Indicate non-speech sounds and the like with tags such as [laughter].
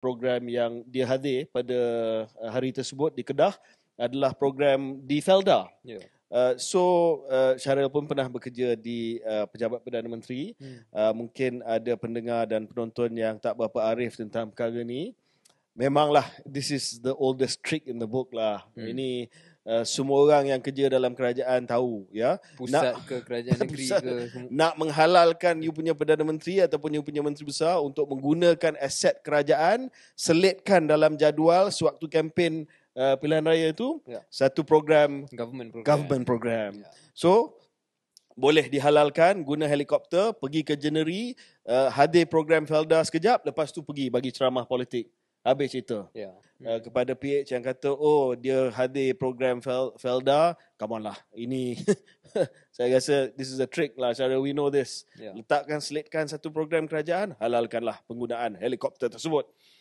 program yang dia hadir pada uh, hari tersebut di Kedah adalah program di Felda. Yeah. Uh, so uh, Syahril pun pernah bekerja di uh, Pejabat Perdana Menteri. Hmm. Uh, mungkin ada pendengar dan penonton yang tak berapa arif tentang perkara ini. Memanglah this is the oldest trick in the book lah. Hmm. Ini Eh, semua orang yang kerja dalam kerajaan tahu ya pusat nak, ke kerajaan [laughs] negeri pusat, ke nak menghalalkan you punya perdana menteri ataupun you punya menteri besar untuk menggunakan aset kerajaan selitkan dalam jadual sewaktu kempen uh, pilihan raya itu ya. satu program government program, government program. Ya. so boleh dihalalkan guna helikopter pergi ke jeneri uh, hadir program felda sekejap lepas tu pergi bagi ceramah politik Habis cerita. Yeah. Ya. Uh, kepada PH yang kata, oh dia hadir program Fel- Felda, come on lah. Ini, [laughs] saya rasa this is a trick lah. Cara we know this. Yeah. Letakkan, selitkan satu program kerajaan, halalkanlah penggunaan helikopter tersebut.